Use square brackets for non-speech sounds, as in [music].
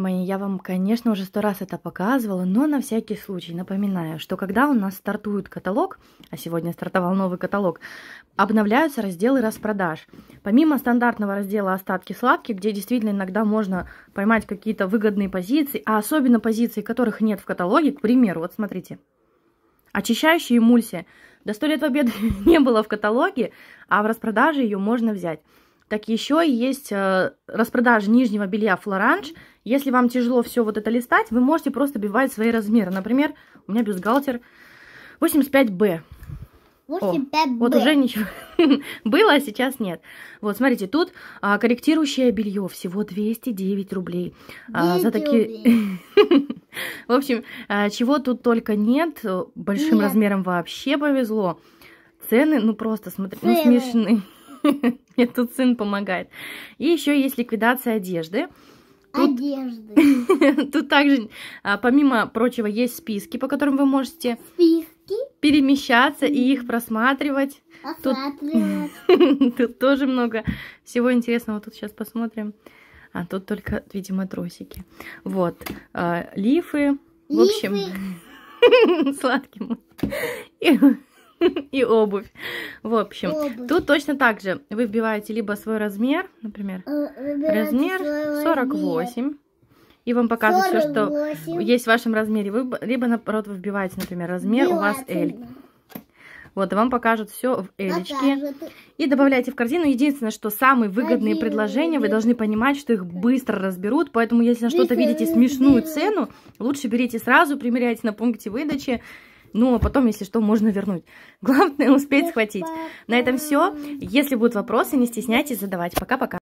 Мои, я вам, конечно, уже сто раз это показывала, но на всякий случай напоминаю, что когда у нас стартует каталог, а сегодня стартовал новый каталог, обновляются разделы распродаж. Помимо стандартного раздела «Остатки сладких», где действительно иногда можно поймать какие-то выгодные позиции, а особенно позиции, которых нет в каталоге, к примеру, вот смотрите, очищающая эмульсия. До 100 лет победы [laughs] не было в каталоге, а в распродаже ее можно взять так еще есть э, распродажи нижнего белья флоранж. Если вам тяжело все вот это листать, вы можете просто бивать свои размеры. Например, у меня бюстгальтер 85Б. вот уже ничего [laughs] было, а сейчас нет. Вот, смотрите, тут а, корректирующее белье всего 209 рублей. А, за такие... [laughs] В общем, а, чего тут только нет, большим нет. размером вообще повезло. Цены, ну просто, смотри, ну смешные. Мне [laughs] тут сын помогает. И еще есть ликвидация одежды. Тут... Одежды. [laughs] Тут также, а, помимо прочего, есть списки, по которым вы можете списки. перемещаться и их просматривать. Тут... [laughs] тут тоже много всего интересного. Тут сейчас посмотрим. А тут только, видимо, тросики. Вот. Лифы. А, лифы. В общем, сладким. [laughs] и обувь. В общем, обувь. тут точно так же. Вы вбиваете либо свой размер, например, э, Выбираете размер 48. Размер. И вам показывают все, что есть в вашем размере. Вы, либо, наоборот, вы вбиваете, например, размер у вас L. Вот, и вам покажут все в элечке. И добавляйте в корзину. Единственное, что самые выгодные Один, предложения, вы должны понимать, что их быстро разберут. Поэтому, если на что-то видите смешную цену, лучше берите сразу, примеряйте на пункте выдачи ну, а потом, если что, можно вернуть. Главное успеть схватить. На этом все. Если будут вопросы, не стесняйтесь задавать. Пока-пока.